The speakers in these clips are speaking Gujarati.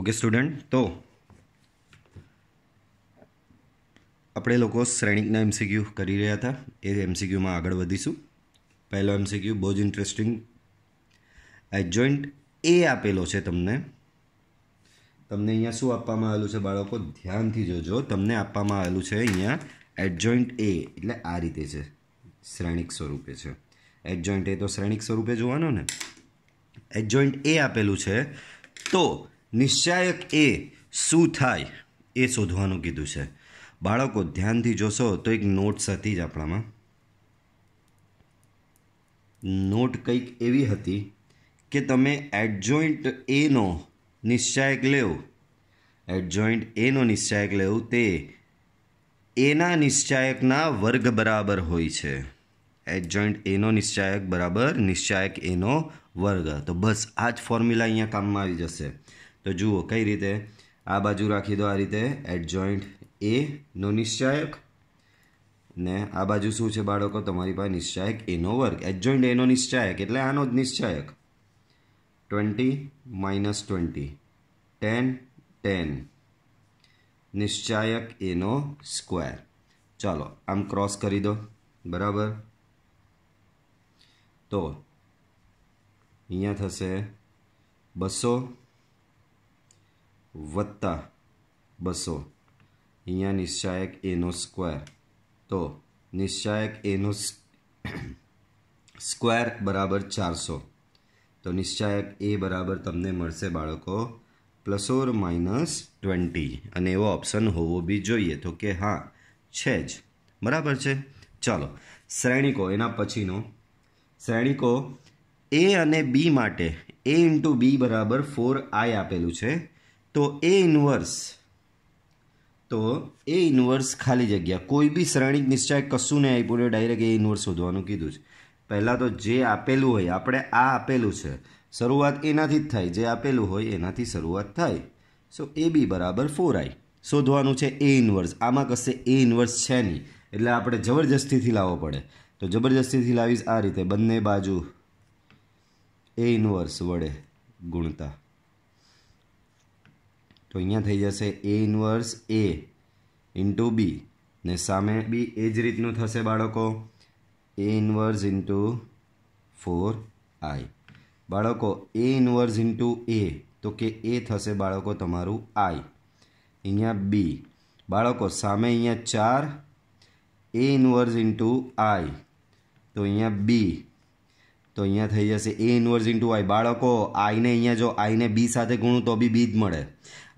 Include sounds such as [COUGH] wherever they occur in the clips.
ઓકે સ્ટુડન્ટ તો આપણે લોકો શ્રેણિકના એમસીક્યુ કરી રહ્યા હતા એ એમસીક્યુમાં આગળ વધીશું પહેલો એમસીક્યુ બહુ જ ઇન્ટરેસ્ટિંગ એડજોઇન્ટ એ આપેલો છે તમને તમને અહીંયા શું આપવામાં આવેલું છે બાળકો ધ્યાનથી જોજો તમને આપવામાં આવેલું છે અહીંયા એડજોઇન્ટ એ એટલે આ રીતે છે શ્રેણિક સ્વરૂપે છે એડજોઇન્ટ એ તો શ્રેણિક સ્વરૂપે જોવાનો ને એડજોઇન્ટ એ આપેલું છે તો નિશ્ચાયક એ શું થાય એ શોધવાનું કીધું છે બાળકો ધ્યાનથી જોશો તો એક નોટ્સ હતી જ આપણામાં નોટ કંઈક એવી હતી કે તમે એડજોઇન્ટ એનો નિશ્ચાયક લેવું એડજોઇન્ટ એનો નિશ્ચાયક લેવું તે એના નિશ્ચાયકના વર્ગ બરાબર હોય છે એડજોઇન્ટ એનો નિશ્ચાયક બરાબર નિશ્ચાયક એનો વર્ગ તો બસ આ જ ફોર્મ્યુલા અહીંયા કામમાં આવી જશે તો જુઓ કઈ રીતે આ બાજુ રાખી દો આ રીતે એડજોઈન્ટ એ નો નિશ્ચાયક ને આ બાજુ શું છે બાળકો તમારી પાસે નિશ્ચાયક એનો વર્ગ એડજોઈન્ટ એનો નિશ્ચાયક એટલે આનો જ નિશ્ચાયક twenty minus twenty ten ten નિશ્ચાયક એનો સ્ક્વેર ચાલો આમ ક્રોસ કરી દો બરાબર તો અહીંયા થશે બસો વત્તા બસો અહીંયા નિશ્ચાયક એનો સ્ક્વેર તો નિશ્ચાયક એનો સ્ક્વેર બરાબર ચારસો તો નિશ્ચાયક એ બરાબર તમને મળશે બાળકો પ્લસ ઓર માઇનસ ટ્વેન્ટી અને એવો ઓપ્શન હોવો બી જોઈએ તો કે હા છે જ બરાબર છે ચાલો શ્રેણીકો એના પછીનો શ્રેણીકો એ અને બી માટે એ ઇન્ટુ બી બરાબર ફોર આઈ આપેલું છે તો એ ઇન્વર્સ તો એ ઇન્વર્સ ખાલી જગ્યા કોઈ બી શ્રેણિક નિશ્ચય કશું નહીં આપ્યું એટલે ડાયરેક્ટ એ ઇન્વર્સ શોધવાનું કીધું છે પહેલાં તો જે આપેલું હોય આપણે આ આપેલું છે શરૂઆત એનાથી જ થાય જે આપેલું હોય એનાથી શરૂઆત થાય સો એ બી બરાબર ફોર આઈ શોધવાનું છે એ ઇન્વર્સ આમાં કશે એ ઇન્વર્સ છે નહીં એટલે આપણે જબરજસ્તીથી લાવવો પડે તો જબરજસ્તીથી લાવીશ આ રીતે બંને બાજુ એ ઇન્વર્સ વડે ગુણતા તો અહીંયા થઈ જશે એ ઇન્વર્સ એ ઇન્ટુ બી ને સામે બી એ જ રીતનું થશે બાળકો A inverse into four I બાળકો એ ઇન્વર્સ ઇન્ટુ એ તો કે એ થશે બાળકો તમારું આઈ અહીંયા બી બાળકો સામે અહીંયા ચાર એ ઇન્વર્સ ઇન્ટુ આઈ તો અહીંયા બી તો અહીંયા થઈ જશે એ ઇન્વર્સ ઇન્ટુ આઈ બાળકો આઈને અહીંયા જો આઈને બી સાથે ગુણું તો બી બી જ મળે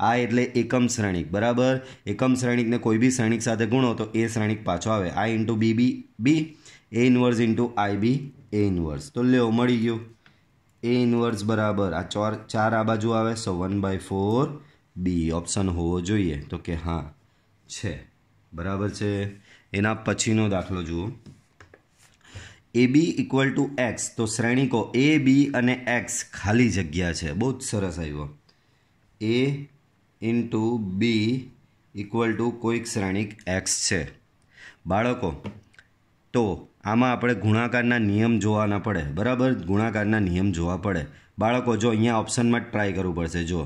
આ એટલે એકમ શ્રેણિક બરાબર એકમ શ્રેણિકને કોઈ બી શ્રેણિક સાથે ગુણો તો એ શ્રેણિક પાછો આવે I into B B B A inverse into I B A inverse તો લેવો મળી ગયું એ ઇન્વર્સ બરાબર આ ચોર ચાર આ બાજુ આવે so one by four B option હોવો જોઈએ તો કે હા છે બરાબર છે એના પછીનો દાખલો જુઓ A B equal to X તો શ્રેણીકો એ બી અને એક્સ ખાલી જગ્યા છે બહુ જ સરસ આવ્યો A into B equal to કોઈક શ્રેણિક એક્સ છે બાળકો તો આમાં આપણે ગુણાકારના નિયમ જોવાના પડે બરાબર ગુણાકારના નિયમ જોવા પડે બાળકો જો અહીંયા ઓપ્શનમાં ટ્રાય કરવું પડશે જો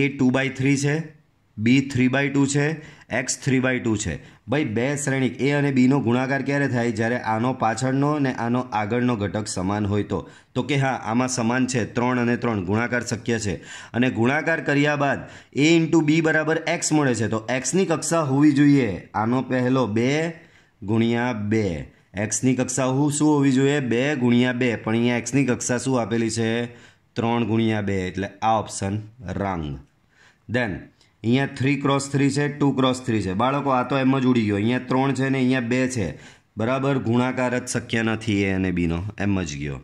એ ટુ બાય થ્રી છે બી થ્રી બાય ટુ છે એક્સ થ્રી બાય ટુ છે ભાઈ બે શ્રેણિક એ અને બીનો ગુણાકાર ક્યારે થાય જ્યારે આનો પાછળનો અને આનો આગળનો ઘટક સમાન હોય તો તો કે હા આમાં સમાન છે ત્રણ અને ત્રણ ગુણાકાર શક્ય છે અને ગુણાકાર કર્યા બાદ એ ઇન્ટુ બી બરાબર એક્સ મળે છે તો એક્સની કક્ષા હોવી જોઈએ આનો પહેલો બે ગુણ્યા બે એક્સની કક્ષા હું શું હોવી જોઈએ બે ગુણ્યા બે પણ અહીંયા એક્સની કક્ષા શું આપેલી છે ત્રણ ગુણ્યા બે એટલે આ ઓપ્શન રંગ દેન અહીંયા થ્રી ક્રોસ થ્રી છે ટુ ક્રોસ થ્રી છે બાળકો આ તો એમ જ ઉડી ગયો અહીંયા ત્રણ છે ને અહીંયા બે છે બરાબર ગુણાકાર જ શક્ય નથી એ અને બીનો એમ જ ગયો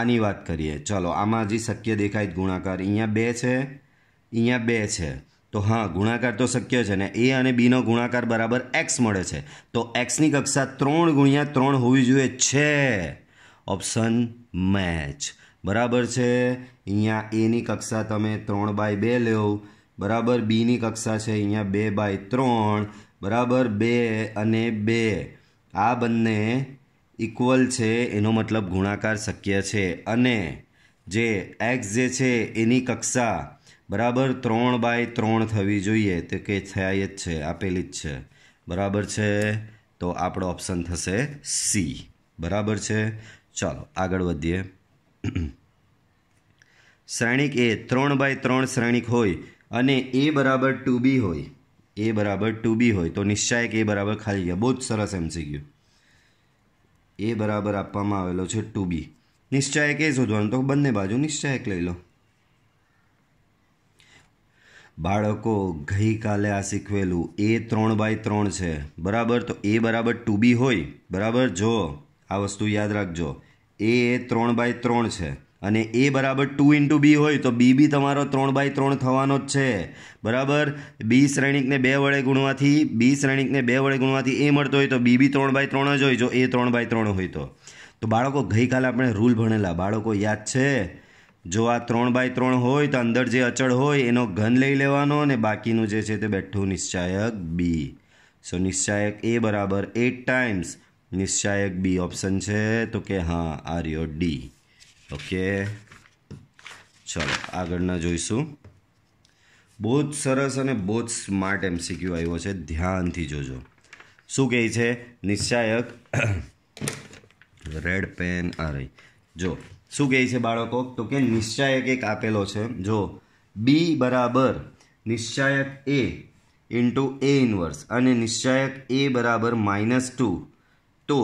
આની વાત કરીએ ચલો આમાં હજી શક્ય દેખાય ગુણાકાર અહીંયા બે છે અહીંયા બે છે તો હા ગુણાકાર તો શક્ય છે ને એ અને બીનો ગુણાકાર બરાબર એક્સ મળે છે તો એક્સની કક્ષા ત્રણ ગુણ્યા ત્રણ હોવી જોઈએ છે ઓપ્શન મેચ બરાબર છે અહીંયા એની કક્ષા તમે ત્રણ બાય બે લેવ બરાબર બીની કક્ષા છે અહીંયા બે બાય ત્રણ બરાબર બે અને બે આ બંને ઇક્વલ છે એનો મતલબ ગુણાકાર શક્ય છે અને જે એક્સ જે છે એની કક્ષા બરાબર ત્રણ બાય ત્રણ થવી જોઈએ તે કે થયા જ છે આપેલી જ છે બરાબર છે તો આપણો ઓપ્શન થશે સી બરાબર છે ચાલો આગળ વધીએ [CLEARS THROAT] શ્રેણિક એ ત્રણ બાય ત્રણ શ્રેણિક હોય અને એ બરાબર ટુ બી હોય એ બરાબર ટુ બી હોય તો નિશ્ચાયક એ બરાબર ખાલી ગયા બહુ જ સરસ એમ એમસીક્યુ એ બરાબર આપવામાં આવેલો છે ટુ બી નિશ્ચાયક એ શોધવાનું તો બંને બાજુ નિશ્ચાયક લઈ લો બાળકો ગઈકાલે આ શીખવેલું એ ત્રણ બાય ત્રણ છે બરાબર તો એ બરાબર ટુ બી હોય બરાબર જો આ વસ્તુ યાદ રાખજો એ ત્રણ બાય ત્રણ છે અને એ બરાબર ટુ ઇન્ટુ બી હોય તો બી બી તમારો ત્રણ બાય ત્રણ થવાનો જ છે બરાબર બી શ્રેણિકને બે વડે ગુણવાથી બી શ્રેણિકને બે વડે ગુણવાથી એ મળતો હોય તો બી બી ત્રણ બાય ત્રણ જ હોય જો એ ત્રણ બાય ત્રણ હોય તો તો બાળકો ગઈકાલે આપણે રૂલ ભણેલા બાળકો યાદ છે જો આ ત્રણ બાય ત્રણ હોય તો અંદર જે અચળ હોય એનો ઘન લઈ લેવાનો અને બાકીનું જે છે તે બેઠું નિશ્ચાયક બી સો નિશ્ચાયક એ બરાબર એટ ટાઈમ્સ નિશ્ચાયક બી ઓપ્શન છે તો કે હા આર યોર ડી ઓકે ચાલો આગળના જોઈશું બહુ જ સરસ અને બહુ જ સ્માર્ટ એમસીક્યુ આવ્યો છે ધ્યાનથી જોજો શું કહે છે નિશ્ચાયક રેડ પેન આ રહી જો શું કહે છે બાળકો તો કે નિશ્ચાયક એક આપેલો છે જો બી બરાબર નિશ્ચાયક એ ઇન્ટુ એ ઇન્વર્સ અને નિશ્ચાયક એ બરાબર માઇનસ ટુ તો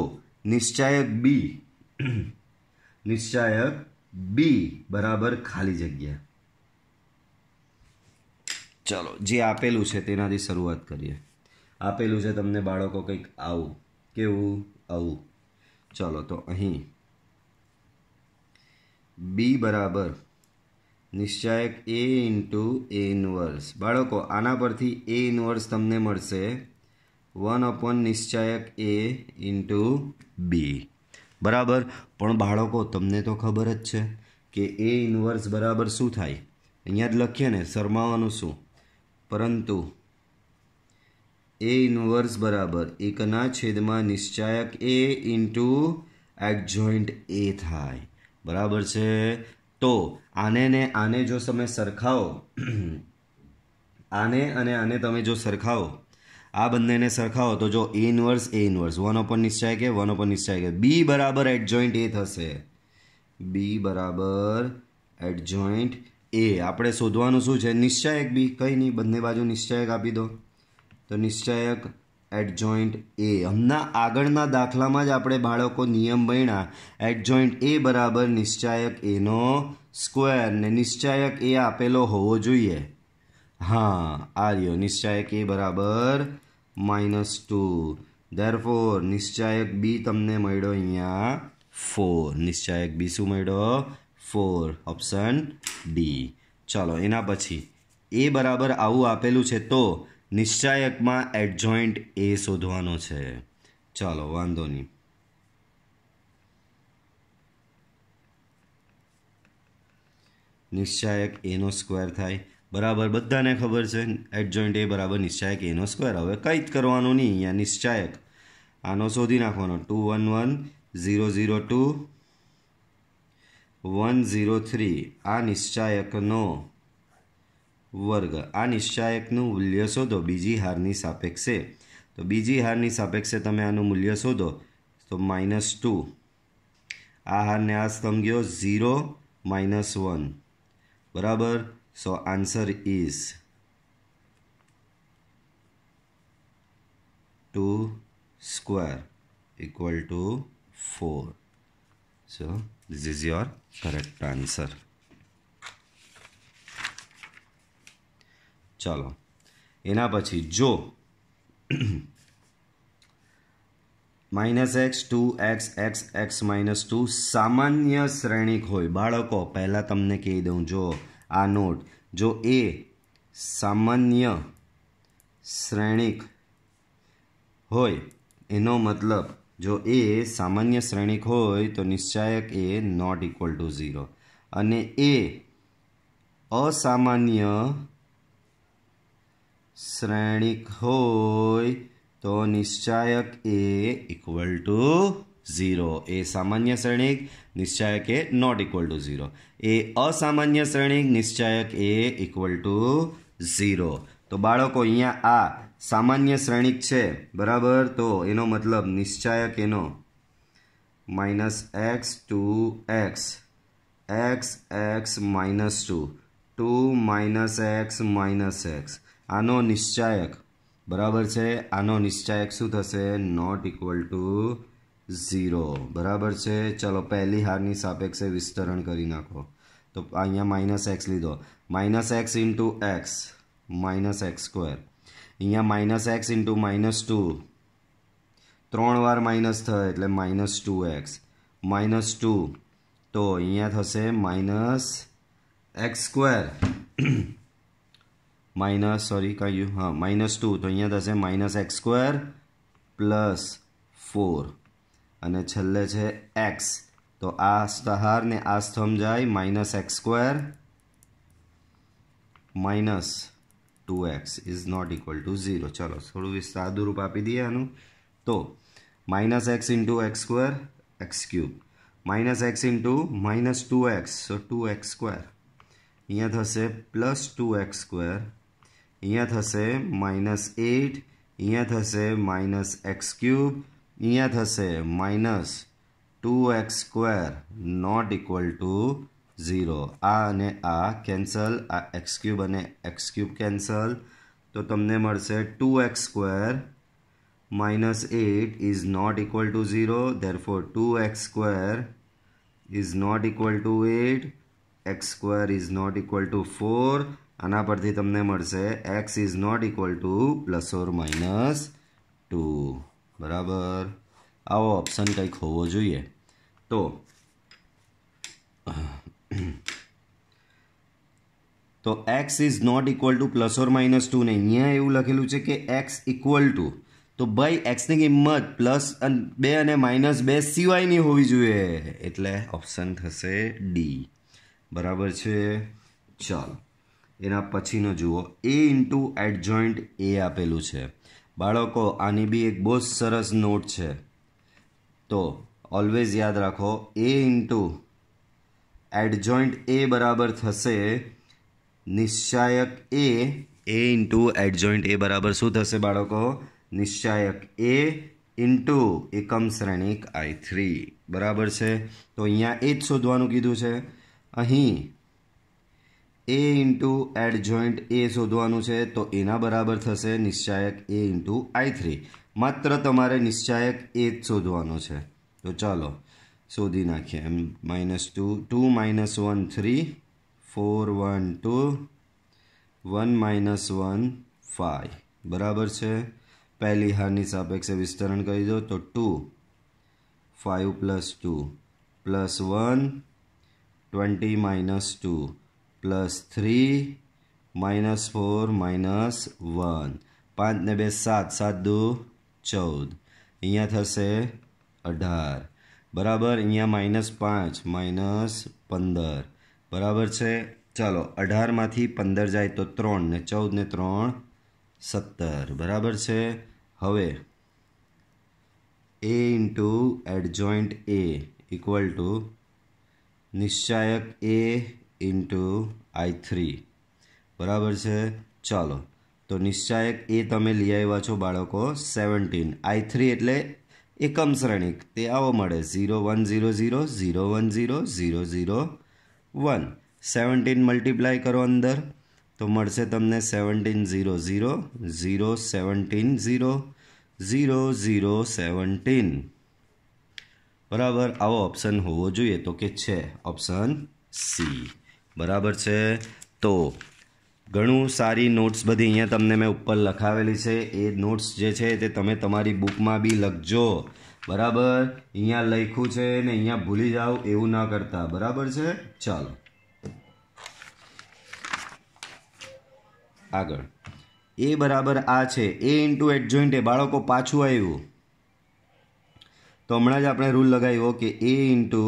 નિશ્ચાયક બી નિશ્ચાયક બી બરાબર ખાલી જગ્યા ચલો જે આપેલું છે તેનાથી શરૂઆત કરીએ આપેલું છે તમને બાળકો કંઈક આવું કેવું આવું ચલો તો અહીં બી બરાબર નિશ્ચાયક એ ઇન્ટુ એ ઇનવર્સ બાળકો આના પરથી એ ઇનવર્સ તમને મળશે વન અપોન નિશ્ચાયક એ ઇન્ટુ બી બરાબર પણ બાળકો તમને તો ખબર જ છે કે એ ઇન્વર્સ બરાબર શું થાય અહીંયા જ લખીએ ને શરમાવાનું શું પરંતુ એ ઇન્વર્સ બરાબર એકના છેદમાં નિશ્ચાયક એ ઇન્ટુ એક્જોઇન્ટ એ થાય બરાબર છે તો આને ને આને જો તમે સરખાવો [CLEARS THROAT] આને અને આને તમે જો સરખાવો આ બંનેને સરખાવો તો જો A inverse A inverse one upon નિશ્ચય કે વન ઓપન નિશ્ચય કે બી બરાબર જોઈન્ટ એ થશે બી બરાબર એડજોઈન્ટ એ આપણે શોધવાનું શું છે નિશ્ચયક બી કંઈ નહીં બંને બાજુ નિશ્ચયક આપી દો તો નિશ્ચયક જોઈન્ટ એ હમણાં આગળના દાખલામાં જ આપણે બાળકો નિયમ ભણ્યા એડજોઈન્ટ એ બરાબર નિશ્ચાયક એનો સ્ક્વેર ને નિશ્ચાયક એ આપેલો હોવો જોઈએ હા આ રહ્યો નિશ્ચાયક એ બરાબર માઇનસ ટુ ફોર નિશ્ચાયક બી તમને મળ્યો અહીંયા ફોર નિશ્ચાયક બી શું મળ્યો ફોર ઓપ્શન ડી ચાલો એના પછી એ બરાબર આવું આપેલું છે તો નિશ્ચાયકમાં એડજોઇન્ટ એ શોધવાનો છે ચાલો વાંધો નહીં નિશ્ચાયક એનો સ્ક્વેર થાય બરાબર બધાને ખબર છે એટ જોઈન્ટ એ બરાબર નિશ્ચાયક એનો સ્ક્વેર હવે કંઈ જ કરવાનું નહીં અહીંયા નિશ્ચાયક આનો શોધી નાખવાનો two one one zero zero two one zero three આ નિશ્ચાયકનો વર્ગ આ નિશ્ચાયકનું મૂલ્ય શોધો બીજી હારની સાપેક્ષે તો બીજી હારની સાપેક્ષે તમે આનું મૂલ્ય શોધો તો માઇનસ ટુ આ હારને આ સ્તંભ ગયો ઝીરો માઇનસ વન બરાબર So answer is 2 square equal to 4. So this is your correct answer. ચાલો એના પછી જો minus x two x x x minus two સામાન્ય શ્રેણીક હોય બાળકો પહેલાં તમને કહી દઉં જો આ નોટ જો એ સામાન્ય શ્રેણીક હોય એનો મતલબ જો એ સામાન્ય શ્રેણીક હોય તો નિશ્ચાયક A not equal to zero અને એ અસામાન્ય શ્રેણીક હોય તો નિશ્ચાયક A equal to zero A સામાન્ય શ્રેણિક નિશ્ચાયક A not equal to zero A અસામાન્ય શ્રેણિક નિશ્ચાયક એ ઇક્વલ ટુ ઝીરો તો બાળકો અહીંયા આ સામાન્ય શ્રેણિક છે બરાબર તો એનો મતલબ નિશ્ચાયક એનો minus x two x x x minus two two minus x minus x આનો નિશ્ચાયક બરાબર છે આનો નિશ્ચાયક શું થશે નોટ ઇક્વલ ટુ जीरो बराबर से चलो पहली हार नहीं सापेक्ष से विस्तरण करी नाखो तो अँ माइनस एक्स लीधो minus x into x minus x square uh minus x into minus two तरण वार माइनस थे minus two x minus two तो अँस minus x square minus sorry क्यू हाँ माइनस टू तो uh minus x square plus four અને છેલ્લે છે એક્સ તો આ સ્તહાર ને આ સ્તંભ જાય minus x square minus two x is not equal to zero ચલો થોડું સાદુરૂપ આપી દઈએ આનું તો minus x into x square x cube minus x into minus two x so two x square અહીંયા થશે પ્લસ ટુ એક્સ સ્ક્વેર અહીંયા થશે માઇનસ એટ અહીંયા થશે માઇનસ એક્સ ક્યુબ અહીંયા થશે minus two x square not equal to zero આ અને આ કેન્સલ આ એક્સ ક્યુબ અને એક્સ ક્યુબ કેન્સલ તો તમને મળશે two x square minus 8 is not equal to 0 therefore 2x square is not equal to 8 x square is not equal to 4 આના પરથી તમને મળશે x is not equal to plus or minus 2 બરાબર આવો ઓપ્શન કંઈક હોવો જોઈએ તો તો x is not equal to plus or minus two ને અહીંયા એવું લખેલું છે કે એક્સ ઇક્વલ ટુ તો ભાઈ એક્સની કિંમત પ્લસ બે અને માઇનસ બે સિવાયની હોવી જોઈએ એટલે ઓપ્શન થશે ડી બરાબર છે ચાલો એના પછીનો જુઓ એ ઇન્ટુ એડજોઇન્ટ એ આપેલું છે બાળકો આની બી એક બહુ સરસ નોટ છે તો ઓલવેઝ યાદ રાખો એ ઇન્ટુ એડજોઇન્ટ એ બરાબર થશે નિશ્ચાયક એ એ ઇન્ટુ એડજોઇન્ટ એ બરાબર શું થશે બાળકો નિશ્ચાયક એ ઇન્ટુ એકમ શ્રેણીક આઈ થ્રી બરાબર છે તો અહીંયા એ જ શોધવાનું કીધું છે અહીં A into adjoint A શોધવાનું છે તો એના બરાબર થશે નિશ્ચાયક એ ઇન્ટુ આઈ થ્રી માત્ર તમારે નિશ્ચાયક એ જ શોધવાનો છે તો ચાલો શોધી નાખીએ એમ minus two two minus one three four one two one minus one five બરાબર છે પહેલી હારની સાપેક્ષે વિસ્તરણ કરી દો તો two five plus two plus one twenty minus two plus three minus four minus one પાંચ ને બે સાત સાત દો ચૌદ અહીંયા થશે અઢાર બરાબર અહીંયા માઇનસ પાંચ માઇનસ પંદર બરાબર છે ચાલો અઢારમાંથી પંદર જાય તો ત્રણ ને ચૌદ ને ત્રણ સત્તર બરાબર છે હવે A into adjoint A equal to નિશ્ચાયક એ ઇન્ટુ આઈ થ્રી બરાબર છે ચાલો તો નિશ્ચાયક એ તમે લઈ આવ્યા છો બાળકો સેવન્ટીન આઈ થ્રી એટલે એકમ શ્રેણીક તે આવો મળે zero one zero zero zero one zero zero zero one seventeen multiply કરો અંદર તો મળશે તમને seventeen zero zero zero seventeen zero zero zero seventeen બરાબર આવો ઓપ્શન હોવો જોઈએ તો કે છે ઓપ્શન સી બરાબર છે તો ઘણું સારી નોટ્સ બધી અહીંયા તમને મેં ઉપર લખાવેલી છે એ નોટ્સ જે છે તે તમે તમારી બુકમાં બી લખજો બરાબર અહીંયા લખ્યું છે ને અહીંયા ભૂલી જાઓ એવું ના કરતા બરાબર છે ચાલો આગળ એ બરાબર આ છે એ ઇન્ટુ એડજોઇન્ટ એ બાળકો પાછું આવ્યું તો હમણાં જ આપણે રૂલ લગાવ્યો કે એ ઇન્ટુ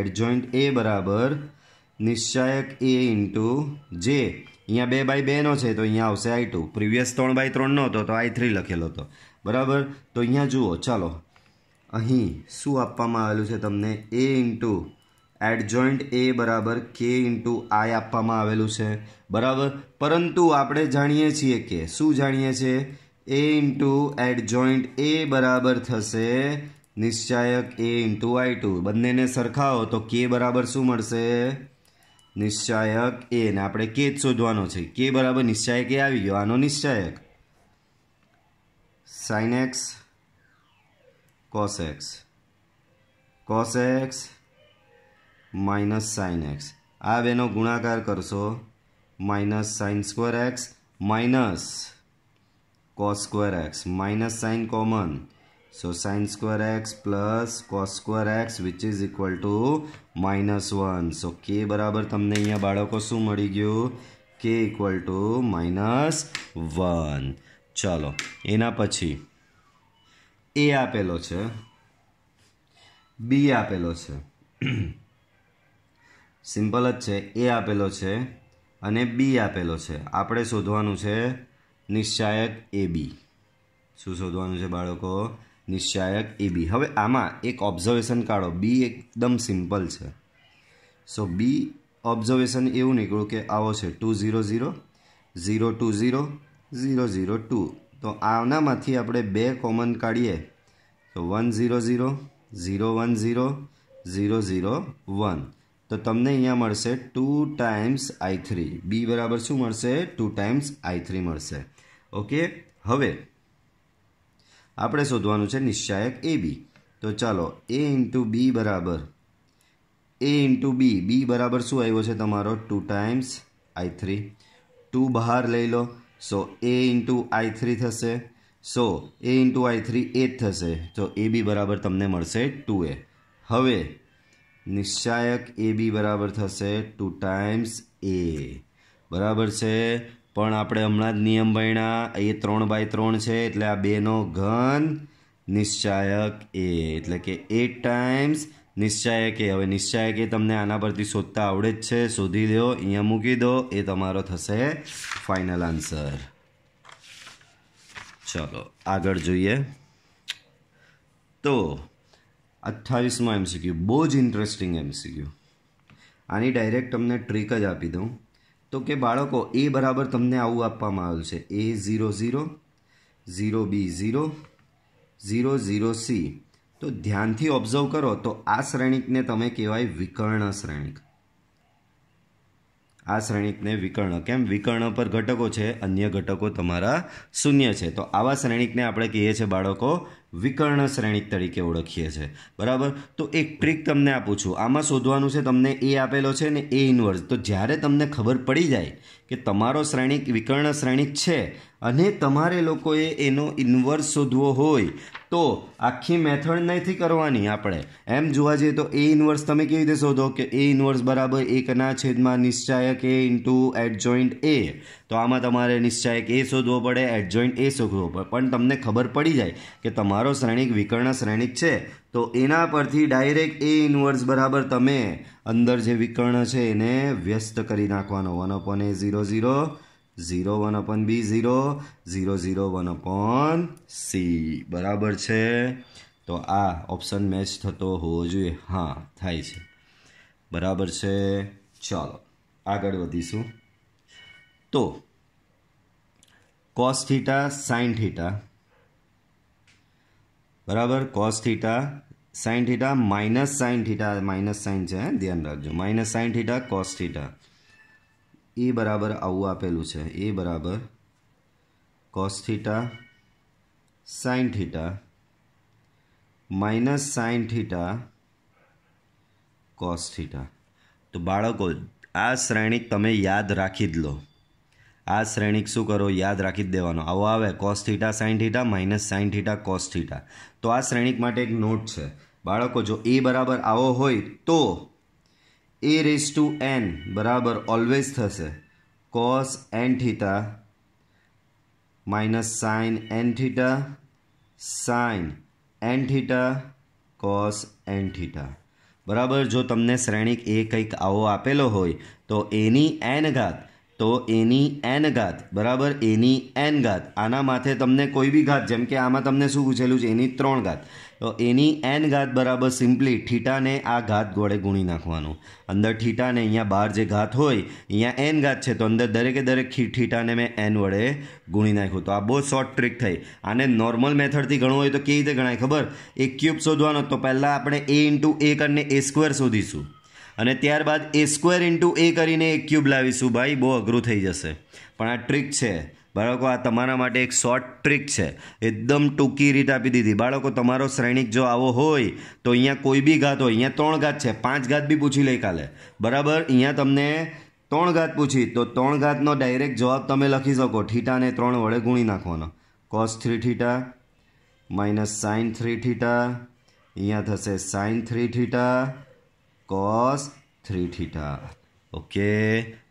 એડજોઇન્ટ એ બરાબર નિશ્ચયક એ ઇન્ટુ જે અહીંયા બે બાય બેનો છે તો અહીંયા આવશે આઈ ટુ પ્રિવિયસ ત્રણ બાય ત્રણનો હતો તો આઈ થ્રી લખેલો હતો બરાબર તો અહીંયા જુઓ ચાલો અહીં શું આપવામાં આવેલું છે તમને એ ઇન્ટુ એડજોઇન્ટ એ બરાબર કે ઇન્ટુ આઈ આપવામાં આવેલું છે બરાબર પરંતુ આપણે જાણીએ છીએ કે શું જાણીએ છીએ એ ઇન્ટુ એડજોઈન્ટ એ બરાબર થશે નિશ્ચાયક એ ઇન્ટુ આઈ ટુ બંનેને સરખાવો તો કે બરાબર શું મળશે નિશ્ચાયક એ ને આપણે કે જ શોધવાનો છે કે બરાબર નિશ્ચાયક એ આવી ગયો આનો નિશ્ચાયક sine x cos x cos x minus sine x આ બેનો ગુણાકાર કરશો minus sine square x minus cos square x minus sine common So sine square x plus cos square x which is equal to minus 1. So k બરાબર તમને અહીંયા બાળકો શું મળી ગયું k equal to minus 1. ચાલો એના પછી એ આપેલો છે બી આપેલો છે સિમ્પલ જ છે એ આપેલો છે અને બી આપેલો છે આપણે શોધવાનું છે નિશ્ચાયક એ બી શું શોધવાનું છે બાળકો નિશ્ચાયક એ બી હવે આમાં એક ઓબ્ઝર્વેશન કાઢો બી એકદમ સિમ્પલ છે સો બી ઓબ્ઝર્વેશન એવું નીકળ્યું કે આવો છે two zero zero zero two zero zero zero two તો આનામાંથી આપણે બે કોમન કાઢીએ તો one zero zero zero one zero zero zero one તો તમને અહીંયા મળશે two times I three B બરાબર શું મળશે ટુ ટાઈમ્સ આઈ થ્રી મળશે ઓકે હવે આપણે શોધવાનું છે નિશ્ચાયક એ બી તો ચાલો એ ઇન્ટુ બી બરાબર એ ઇન્ટુ બી બી બરાબર શું આવ્યો છે તમારો two times I three two બહાર લઈ લો સો એ ઇન્ટુ આઈ થ્રી થશે સો એ ઇન્ટુ આઈ થ્રી એ જ થશે તો એ બી બરાબર તમને મળશે ટુ એ હવે નિશ્ચાયક એ બી બરાબર થશે ટુ ટાઈમ્સ એ બરાબર છે પણ આપણે હમણાં જ નિયમ ભણ્યા એ ત્રણ બાય ત્રણ છે એટલે આ બેનો ઘન નિશ્ચાયક એ એટલે કે એટ ટાઈમ્સ નિશ્ચાયક એ હવે નિશ્ચાયક એ તમને આના પરથી શોધતા આવડે જ છે શોધી દો અહીંયા મૂકી દો એ તમારો થશે ફાઇનલ આન્સર ચલો આગળ જોઈએ તો અઠ્ઠાવીસમાં શીખ્યું બહુ જ ઇન્ટરેસ્ટિંગ એમ શીખ્યું આની ડાયરેક્ટ તમને ટ્રીક જ આપી દઉં તો કે બાળકો એ બરાબર તમને આવું આપવામાં આવ્યું છે A zero zero zero B zero zero zero C તો ધ્યાનથી ઓબ્ઝર્વ કરો તો આ શ્રેણિકને તમે કહેવાય વિકર્ણ શ્રેણિક આ શ્રેણિકને વિકર્ણ કેમ વિકર્ણ પર ઘટકો છે અન્ય ઘટકો તમારા શૂન્ય છે તો આવા શ્રેણિકને આપણે કહીએ છીએ બાળકો વિકર્ણ શ્રેણી તરીકે ઓળખીએ છીએ બરાબર તો એક ટ્રીક તમને આપું છું આમાં શોધવાનું છે તમને એ આપેલો છે ને એ ઇન્વર્સ તો જ્યારે તમને ખબર પડી જાય કે તમારો શ્રેણિક વિકર્ણ શ્રેણિક છે અને તમારે લોકોએ એનો ઇન્વર્સ શોધવો હોય તો આખી મેથડ નથી કરવાની આપણે એમ જોવા જઈએ તો એ ઇન્વર્સ તમે કેવી રીતે શોધો કે એ ઇન્વર્સ બરાબર એકના છેદમાં નિશ્ચાયક એ ઇન્ટુ એડજોઈન્ટ એ તો આમાં તમારે નિશ્ચાયક એ શોધવો પડે એડજોઈન્ટ એ શોધવો પડે પણ તમને ખબર પડી જાય કે તમારે મારો શ્રેણિક વિકર્ણ શ્રેણિક છે તો એના પરથી ડાયરેક્ટ એ ઇન્વર્સ બરાબર તમે અંદર જે વિકર્ણ છે એને વ્યસ્ત કરી નાખવાનો one upon A zero zero zero one upon B zero zero zero one upon C બરાબર છે તો આ ઓપ્શન મેચ થતો હોવો જોઈએ હા થાય છે બરાબર છે ચાલો આગળ વધીશું તો કોસ થીટા સાઇન થીટા બરાબર cos theta sine theta minus sine theta minus sine છે ધ્યાન રાખજો minus sine theta cos theta એ બરાબર આવું આપેલું છે એ બરાબર cos theta sine theta minus sine theta cos theta તો બાળકો આ શ્રેણી તમે યાદ રાખી જ લો આ શ્રેણીક શું કરો યાદ રાખી જ દેવાનો આવો આવે cos theta sine theta minus sine theta cos theta તો આ શ્રેણીક માટે એક નોટ છે બાળકો જો એ બરાબર આવો હોય તો એ રેસ ટુ એન બરાબર ઓલવેઝ થશે cos n theta minus sine n theta sine n theta cos n theta બરાબર જો તમને શ્રેણીક એ કંઈક આવો આપેલો હોય તો એની એન ઘાત તો એની એન ઘાત બરાબર એની એન ઘાત આના માથે તમને કોઈ બી ઘાત જેમ કે આમાં તમને શું પૂછેલું છે એની ત્રણ ઘાત તો એની એન ઘાત બરાબર સિમ્પલી ઠીટાને આ ઘાત ગોળે ગુણી નાખવાનું અંદર ઠીટાને અહીંયા બહાર જે ઘાત હોય અહીંયા એન ઘાત છે તો અંદર દરેકે દરેક ઠીટાને મેં એન વડે ગુણી નાખ્યું તો આ બહુ શોર્ટ ટ્રીક થઈ આને નોર્મલ મેથડથી ગણવું હોય તો કેવી રીતે ગણાય ખબર એક ક્યુબ શોધવાનો તો પહેલાં આપણે એ ઇન્ટુ એ કરીને એ સ્ક્વેર શોધીશું અને ત્યારબાદ એ સ્ક્વેર ઇન્ટુ એ કરીને એક ક્યુબ લાવીશું ભાઈ બહુ અઘરું થઈ જશે પણ આ ટ્રીક છે બાળકો આ તમારા માટે એક શોર્ટ ટ્રીક છે એકદમ ટૂંકી રીત આપી દીધી બાળકો તમારો શ્રેણિક જો આવો હોય તો અહીંયા કોઈ બી ઘાત હોય અહીંયા ત્રણ ઘાત છે પાંચ ઘાત બી પૂછી લઈ કાલે બરાબર અહીંયા તમને ત્રણ ઘાત પૂછી તો ત્રણ ઘાતનો ડાયરેક્ટ જવાબ તમે લખી શકો ઠીટાને ત્રણ વડે ગુણી નાખવાનો cos three theta minus sine three theta અહીંયા થશે sine three theta cos three theta okay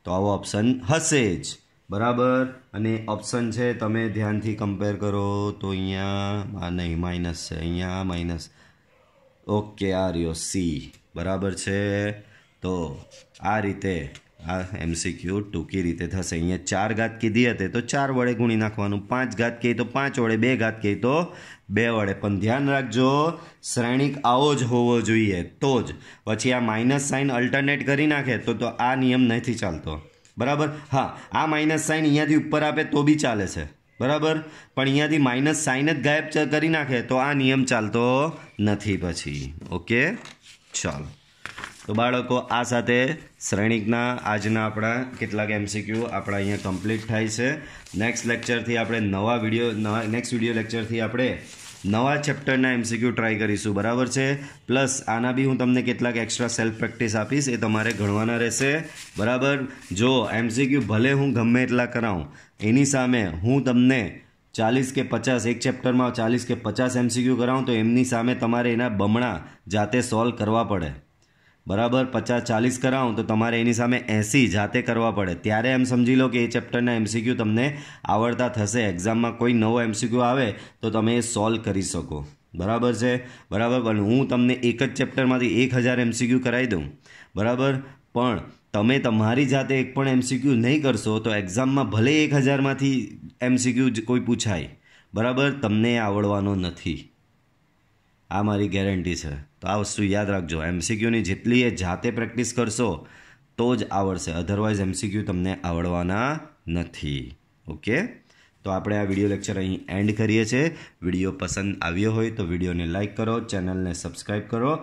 તો આવો ઓપ્શન હશે જ બરાબર અને ઓપ્શન છે તમે ધ્યાનથી કમ્પેર કરો તો અહીંયા નહીં માઇનસ છે અહીંયા માઇનસ ઓકે આર યો સી બરાબર છે તો આ રીતે આ એમસીક્યુ ટૂંકી રીતે થશે અહીંયા ચાર ઘાત કીધી હતી તો ચાર વડે ગુણી નાખવાનું પાંચ ઘાત કહી તો પાંચ વડે બે ઘાત કહી તો બે વડે પણ ધ્યાન રાખજો શ્રેણિક આવો જ હોવો જોઈએ તો જ પછી આ માઇનસ સાઇન અલ્ટરનેટ કરી નાખે તો તો આ નિયમ નથી ચાલતો બરાબર હા આ માઇનસ સાઇન અહીંયાથી ઉપર આપે તો બી ચાલે છે બરાબર પણ અહીંયાથી માઇનસ સાઇન જ ગાયબ કરી નાખે તો આ નિયમ ચાલતો નથી પછી ઓકે ચાલો તો બાળકો આ સાથે શ્રેણિકના આજના આપણા કેટલાક એમસીક્યુ આપણા અહીંયા કમ્પ્લીટ થાય છે નેક્સ્ટ લેક્ચરથી આપણે નવા વિડીયો નવા નેક્સ્ટ વિડીયો લેક્ચરથી આપણે નવા ચેપ્ટરના એમસીક્યુ ટ્રાય કરીશું બરાબર છે પ્લસ આના બી હું તમને કેટલાક એક્સ્ટ્રા સેલ્ફ પ્રેક્ટિસ આપીશ એ તમારે ગણવાના રહેશે બરાબર જો એમસીક્યુ ભલે હું ગમે એટલા કરાવું એની સામે હું તમને ચાલીસ કે પચાસ એક ચેપ્ટરમાં ચાલીસ કે પચાસ એમસીક્યુ કરાવું તો એમની સામે તમારે એના બમણા જાતે સોલ્વ કરવા પડે બરાબર પચાસ ચાલીસ કરાવું તો તમારે એની સામે એંસી જાતે કરવા પડે ત્યારે એમ સમજી લો કે એ ચેપ્ટરના એમસીક્યુ તમને આવડતા થશે એક્ઝામમાં કોઈ નવો એમસીક્યુ આવે તો તમે એ સોલ્વ કરી શકો બરાબર છે બરાબર પણ હું તમને એક જ ચેપ્ટરમાંથી એક હજાર એમસીક્યુ કરાવી દઉં બરાબર પણ તમે તમારી જાતે એક પણ એમસીક્યુ નહીં કરશો તો એક્ઝામમાં ભલે એક હજારમાંથી એમસીક્યુ કોઈ પૂછાય બરાબર તમને આવડવાનો નથી આ મારી ગેરંટી છે તો આ વસ્તુ યાદ રાખજો એમસીક્યુની જેટલી એ જાતે પ્રેક્ટિસ કરશો તો જ આવડશે અધરવાઇઝ એમસીક્યુ તમને આવડવાના નથી ઓકે તો આપણે આ વિડીયો લેક્ચર અહીં એન્ડ કરીએ છીએ વિડીયો પસંદ આવ્યો હોય તો વિડીયોને લાઇક કરો ચેનલને સબસ્ક્રાઈબ કરો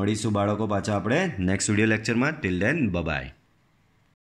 મળીશું બાળકો પાછા આપણે નેક્સ્ટ વિડીયો લેક્ચરમાં ટિલ ડેન બબાય